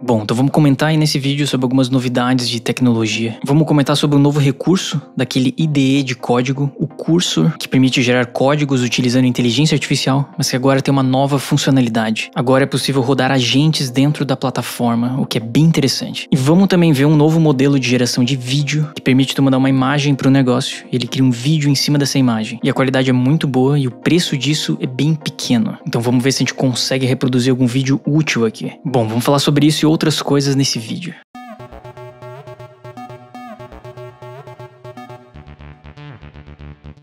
Bom, então vamos comentar aí nesse vídeo sobre algumas novidades de tecnologia. Vamos comentar sobre um novo recurso daquele IDE de código, o cursor, que permite gerar códigos utilizando inteligência artificial, mas que agora tem uma nova funcionalidade. Agora é possível rodar agentes dentro da plataforma, o que é bem interessante. E vamos também ver um novo modelo de geração de vídeo, que permite tu mandar uma imagem para o negócio, ele cria um vídeo em cima dessa imagem. E a qualidade é muito boa e o preço disso é bem pequeno. Então vamos ver se a gente consegue reproduzir algum vídeo útil aqui. Bom, vamos falar sobre isso outras coisas nesse vídeo.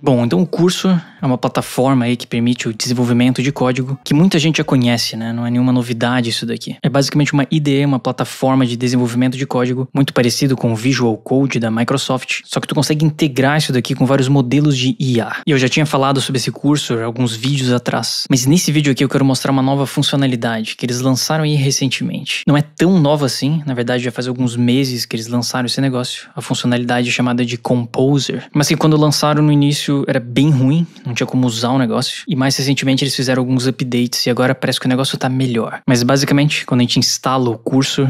Bom, então o curso é uma plataforma aí que permite o desenvolvimento de código que muita gente já conhece, né? Não é nenhuma novidade isso daqui. É basicamente uma IDE, uma plataforma de desenvolvimento de código muito parecido com o Visual Code da Microsoft, só que tu consegue integrar isso daqui com vários modelos de IA. E eu já tinha falado sobre esse curso alguns vídeos atrás, mas nesse vídeo aqui eu quero mostrar uma nova funcionalidade que eles lançaram aí recentemente. Não é tão nova assim, na verdade já faz alguns meses que eles lançaram esse negócio, a funcionalidade é chamada de Composer. Mas que quando lançaram no início era bem ruim, não tinha como usar o negócio. E mais recentemente eles fizeram alguns updates e agora parece que o negócio tá melhor. Mas basicamente, quando a gente instala o curso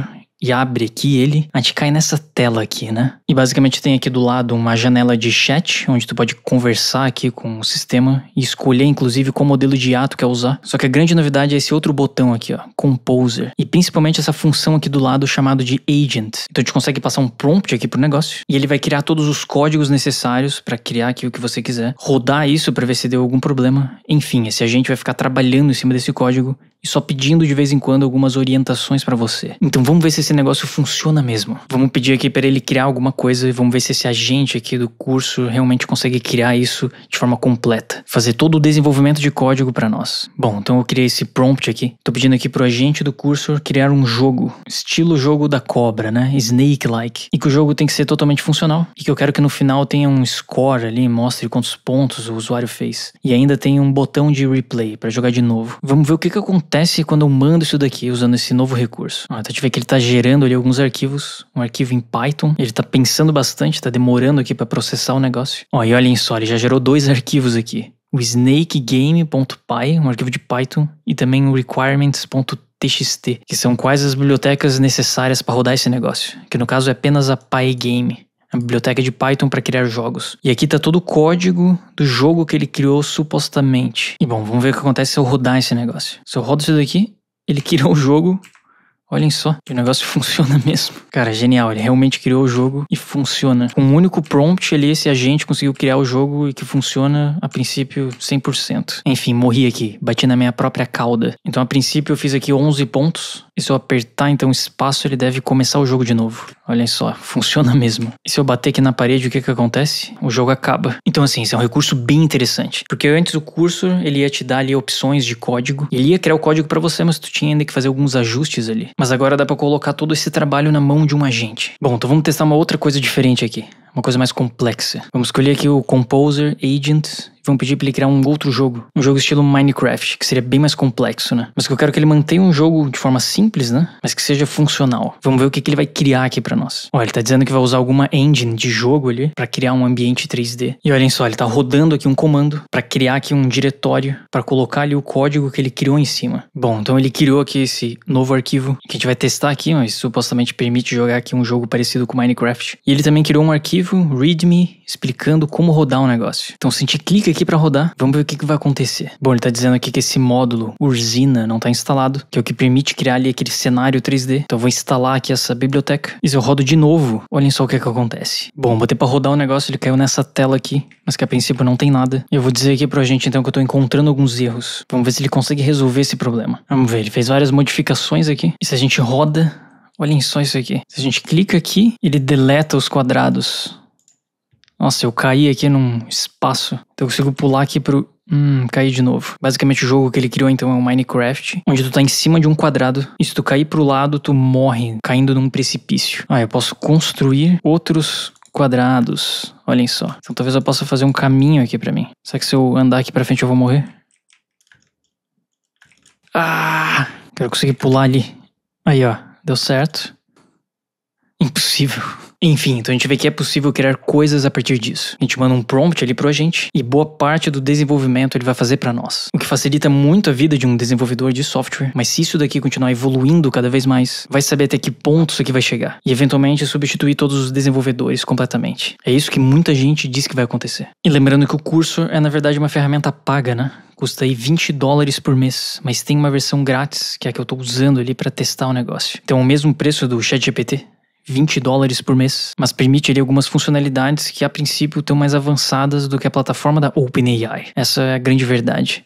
e abre aqui ele, a gente cai nessa tela aqui, né? E basicamente tem aqui do lado uma janela de chat, onde tu pode conversar aqui com o sistema e escolher inclusive qual modelo de ato quer usar. Só que a grande novidade é esse outro botão aqui, ó, Composer, e principalmente essa função aqui do lado chamado de Agent. Então a gente consegue passar um prompt aqui pro negócio e ele vai criar todos os códigos necessários para criar aqui o que você quiser, rodar isso para ver se deu algum problema. Enfim, esse agente vai ficar trabalhando em cima desse código e só pedindo de vez em quando algumas orientações para você. Então vamos ver se esse negócio funciona mesmo. Vamos pedir aqui para ele criar alguma coisa e vamos ver se esse agente aqui do curso realmente consegue criar isso de forma completa, fazer todo o desenvolvimento de código para nós. Bom, então eu criei esse prompt aqui. Tô pedindo aqui pro agente do curso criar um jogo, estilo jogo da cobra, né? Snake like. E que o jogo tem que ser totalmente funcional e que eu quero que no final tenha um score ali, mostre quantos pontos o usuário fez. E ainda tem um botão de replay para jogar de novo. Vamos ver o que que acontece acontece quando eu mando isso daqui usando esse novo recurso? Ah, então vê que ele está gerando ali alguns arquivos, um arquivo em Python. Ele está pensando bastante, está demorando aqui para processar o negócio. Ó, e olhem só, ele já gerou dois arquivos aqui. O snakegame.py, um arquivo de Python, e também o requirements.txt, que são quais as bibliotecas necessárias para rodar esse negócio, que no caso é apenas a pygame a biblioteca de Python para criar jogos. E aqui está todo o código do jogo que ele criou supostamente. E bom, vamos ver o que acontece se eu rodar esse negócio. Se eu rodo isso daqui, ele criou o jogo Olhem só, o negócio funciona mesmo. Cara, genial, ele realmente criou o jogo e funciona. Com um único prompt ali, esse agente conseguiu criar o jogo e que funciona a princípio 100%. Enfim, morri aqui, bati na minha própria cauda. Então a princípio eu fiz aqui 11 pontos, e se eu apertar então espaço, ele deve começar o jogo de novo. Olhem só, funciona mesmo. E se eu bater aqui na parede, o que que acontece? O jogo acaba. Então assim, isso é um recurso bem interessante, porque antes o curso, ele ia te dar ali opções de código, ele ia criar o código para você, mas tu tinha ainda que fazer alguns ajustes ali. Mas mas agora dá para colocar todo esse trabalho na mão de um agente. Bom, então vamos testar uma outra coisa diferente aqui uma coisa mais complexa. Vamos escolher aqui o Composer Agent Vamos pedir para ele criar um outro jogo, um jogo estilo Minecraft, que seria bem mais complexo, né? Mas que eu quero que ele mantenha um jogo de forma simples, né? Mas que seja funcional. Vamos ver o que, que ele vai criar aqui para nós. Olha, ele tá dizendo que vai usar alguma engine de jogo ali para criar um ambiente 3D. E olhem só, ele tá rodando aqui um comando para criar aqui um diretório para colocar ali o código que ele criou em cima. Bom, então ele criou aqui esse novo arquivo que a gente vai testar aqui, mas supostamente permite jogar aqui um jogo parecido com Minecraft. E ele também criou um arquivo aplicativo, README, explicando como rodar um negócio. Então, se a gente clica aqui para rodar, vamos ver o que, que vai acontecer. Bom, ele está dizendo aqui que esse módulo Urzina não está instalado, que é o que permite criar ali aquele cenário 3D. Então, eu vou instalar aqui essa biblioteca. E se eu rodo de novo, olhem só o que, que acontece. Bom, botei para rodar o negócio, ele caiu nessa tela aqui, mas que a princípio não tem nada. E eu vou dizer aqui para a gente então que eu estou encontrando alguns erros. Vamos ver se ele consegue resolver esse problema. Vamos ver, ele fez várias modificações aqui. E se a gente roda Olhem só isso aqui. Se a gente clica aqui, ele deleta os quadrados. Nossa, eu caí aqui num espaço. Então eu consigo pular aqui pro... Hum, caí de novo. Basicamente o jogo que ele criou então é o um Minecraft, onde tu tá em cima de um quadrado e se tu cair pro lado, tu morre caindo num precipício. Ah, eu posso construir outros quadrados. Olhem só. Então talvez eu possa fazer um caminho aqui pra mim. Será que se eu andar aqui pra frente eu vou morrer? Ah! Quero conseguir pular ali. Aí, ó deu certo. Impossível. Enfim, então a gente vê que é possível criar coisas a partir disso. A gente manda um prompt ali pro agente e boa parte do desenvolvimento ele vai fazer para nós. O que facilita muito a vida de um desenvolvedor de software, mas se isso daqui continuar evoluindo cada vez mais, vai saber até que ponto isso aqui vai chegar e eventualmente substituir todos os desenvolvedores completamente. É isso que muita gente diz que vai acontecer. E lembrando que o curso é na verdade uma ferramenta paga, né? custa aí 20 dólares por mês, mas tem uma versão grátis, que é a que eu estou usando ali para testar o negócio. Então, o mesmo preço do ChatGPT, 20 dólares por mês, mas permite ali algumas funcionalidades que a princípio estão mais avançadas do que a plataforma da OpenAI. Essa é a grande verdade.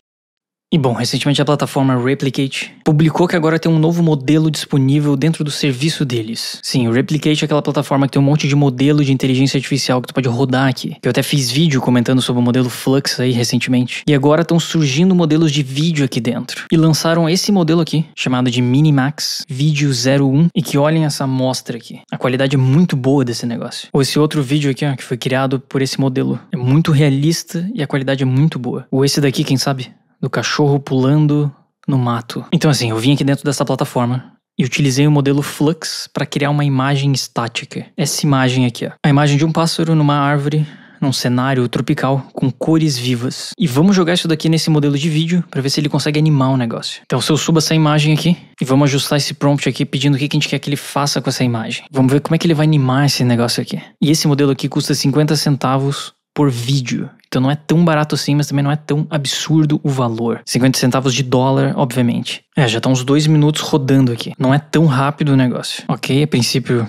E bom, recentemente a plataforma Replicate publicou que agora tem um novo modelo disponível dentro do serviço deles. Sim, o Replicate é aquela plataforma que tem um monte de modelo de inteligência artificial que tu pode rodar aqui. Eu até fiz vídeo comentando sobre o modelo Flux aí recentemente. E agora estão surgindo modelos de vídeo aqui dentro. E lançaram esse modelo aqui, chamado de Minimax Vídeo 01, e que olhem essa amostra aqui. A qualidade é muito boa desse negócio. Ou esse outro vídeo aqui, ó, que foi criado por esse modelo. É muito realista e a qualidade é muito boa. Ou esse daqui, quem sabe? do cachorro pulando no mato. Então assim, eu vim aqui dentro dessa plataforma e utilizei o modelo Flux para criar uma imagem estática. Essa imagem aqui, ó. A imagem de um pássaro numa árvore num cenário tropical com cores vivas. E vamos jogar isso daqui nesse modelo de vídeo para ver se ele consegue animar o negócio. Então se eu subo essa imagem aqui e vamos ajustar esse prompt aqui pedindo o que a gente quer que ele faça com essa imagem. Vamos ver como é que ele vai animar esse negócio aqui. E esse modelo aqui custa 50 centavos por vídeo. Então não é tão barato assim, mas também não é tão absurdo o valor. 50 centavos de dólar, obviamente. É, já tá uns dois minutos rodando aqui. Não é tão rápido o negócio. Ok, a princípio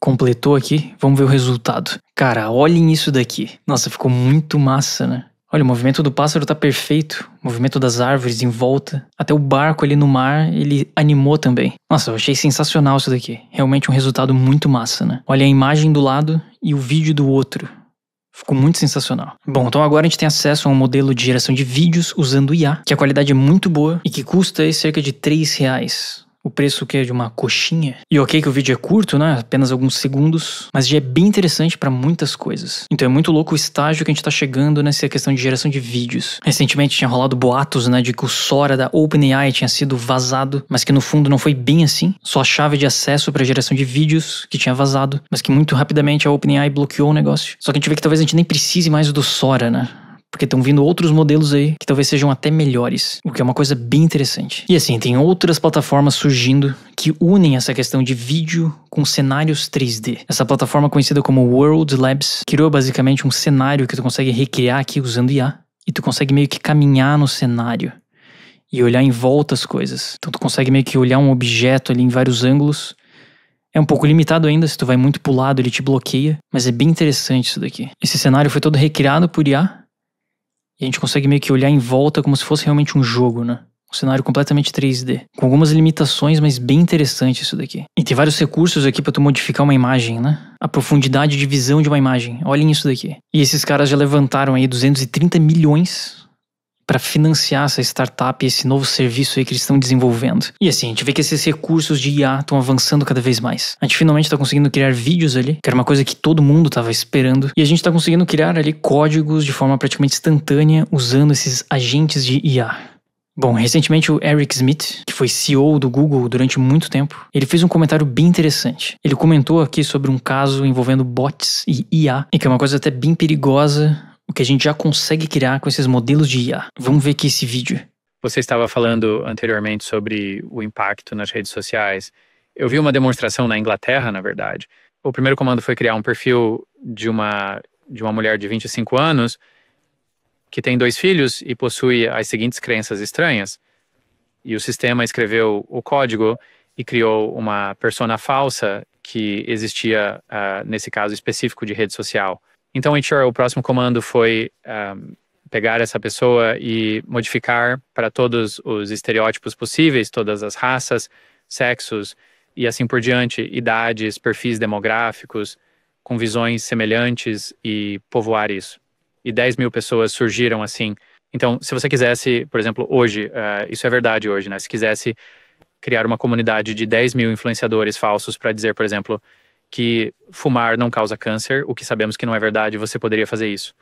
completou aqui. Vamos ver o resultado. Cara, olhem isso daqui. Nossa, ficou muito massa, né? Olha, o movimento do pássaro tá perfeito, o movimento das árvores em volta, até o barco ali no mar, ele animou também. Nossa, eu achei sensacional isso daqui. Realmente um resultado muito massa, né? Olha a imagem do lado e o vídeo do outro. Ficou muito sensacional. Bom, então agora a gente tem acesso a um modelo de geração de vídeos usando IA, que a qualidade é muito boa e que custa cerca de 3 reais o preço que é de uma coxinha. E ok que o vídeo é curto, né? Apenas alguns segundos, mas já é bem interessante para muitas coisas. Então é muito louco o estágio que a gente tá chegando nessa questão de geração de vídeos. Recentemente tinha rolado boatos, né, de que o Sora da OpenAI tinha sido vazado, mas que no fundo não foi bem assim. Só a chave de acesso para geração de vídeos que tinha vazado, mas que muito rapidamente a OpenAI bloqueou o negócio. Só que a gente vê que talvez a gente nem precise mais do Sora, né? porque estão vindo outros modelos aí que talvez sejam até melhores, o que é uma coisa bem interessante. E assim, tem outras plataformas surgindo que unem essa questão de vídeo com cenários 3D. Essa plataforma conhecida como World Labs criou basicamente um cenário que tu consegue recriar aqui usando IA e tu consegue meio que caminhar no cenário e olhar em volta as coisas. Então tu consegue meio que olhar um objeto ali em vários ângulos é um pouco limitado ainda, se tu vai muito pro lado ele te bloqueia, mas é bem interessante isso daqui. Esse cenário foi todo recriado por IA, e a gente consegue meio que olhar em volta como se fosse realmente um jogo, né? Um cenário completamente 3D. Com algumas limitações, mas bem interessante isso daqui. E tem vários recursos aqui para tu modificar uma imagem, né? A profundidade de visão de uma imagem. Olhem isso daqui. E esses caras já levantaram aí 230 milhões para financiar essa startup e esse novo serviço aí que eles estão desenvolvendo. E assim, a gente vê que esses recursos de IA estão avançando cada vez mais. A gente finalmente está conseguindo criar vídeos ali, que era uma coisa que todo mundo estava esperando, e a gente está conseguindo criar ali códigos de forma praticamente instantânea usando esses agentes de IA. Bom, recentemente o Eric Smith, que foi CEO do Google durante muito tempo, ele fez um comentário bem interessante. Ele comentou aqui sobre um caso envolvendo bots e IA, e que é uma coisa até bem perigosa, o que a gente já consegue criar com esses modelos de IA. Vamos ver aqui esse vídeo. Você estava falando anteriormente sobre o impacto nas redes sociais. Eu vi uma demonstração na Inglaterra, na verdade. O primeiro comando foi criar um perfil de uma, de uma mulher de 25 anos que tem dois filhos e possui as seguintes crenças estranhas. E o sistema escreveu o código e criou uma persona falsa que existia uh, nesse caso específico de rede social. Então, o próximo comando foi um, ah, pegar essa pessoa e modificar para todos os estereótipos possíveis, todas as raças, sexos e assim por diante, idades, perfis demográficos, com visões semelhantes e povoar isso. E 10 mil pessoas surgiram assim. Então, se você quisesse, por exemplo, hoje, uh, isso é verdade hoje, né? Se quisesse criar uma comunidade de 10 mil influenciadores falsos para dizer, por exemplo, que fumar não causa câncer, o que sabemos que não é verdade, você poderia fazer isso.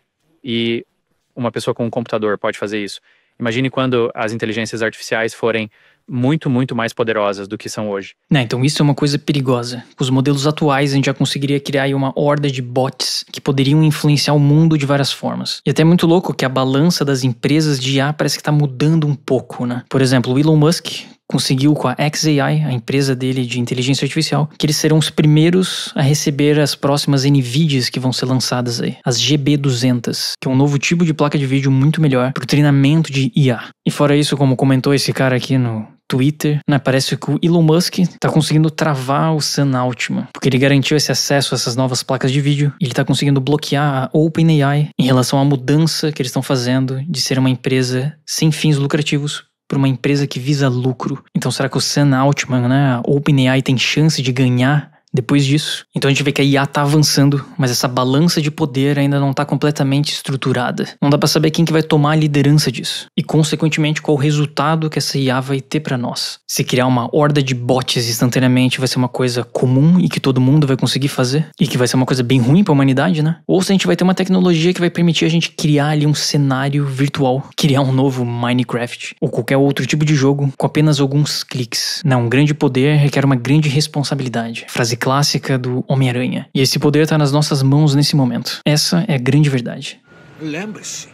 E uma pessoa com um computador pode fazer isso. Imagine quando as inteligências artificiais forem muito, muito mais poderosas do que são hoje. Né, então isso é uma coisa perigosa. Com os modelos atuais, a gente já conseguiria criar uma horda de bots que poderiam influenciar o mundo de várias formas. E até é muito louco que a balança das empresas de IA parece que está mudando um pouco, né? Por exemplo, o Elon Musk conseguiu com a XAI, a empresa dele de inteligência artificial, que eles serão os primeiros a receber as próximas NVIDIAs que vão ser lançadas aí, as GB200, que é um novo tipo de placa de vídeo muito melhor para o treinamento de IA. E fora isso, como comentou esse cara aqui no Twitter, né, parece que o Elon Musk está conseguindo travar o Sam Altman, porque ele garantiu esse acesso a essas novas placas de vídeo, e ele está conseguindo bloquear a OpenAI em relação à mudança que eles estão fazendo de ser uma empresa sem fins lucrativos por uma empresa que visa lucro. Então será que o Sam Altman, né, a OpenAI tem chance de ganhar depois disso. Então a gente vê que a IA está avançando, mas essa balança de poder ainda não está completamente estruturada. Não dá para saber quem que vai tomar a liderança disso e consequentemente qual o resultado que essa IA vai ter para nós. Se criar uma horda de bots instantaneamente vai ser uma coisa comum e que todo mundo vai conseguir fazer e que vai ser uma coisa bem ruim para a humanidade, né? Ou se a gente vai ter uma tecnologia que vai permitir a gente criar ali um cenário virtual, criar um novo Minecraft ou qualquer outro tipo de jogo com apenas alguns cliques. Não, um grande poder requer uma grande responsabilidade. Frase clássica do Homem-Aranha. E esse poder está nas nossas mãos nesse momento. Essa é a grande verdade. Lembre-se: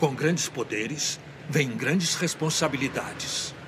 com grandes poderes vêm grandes responsabilidades.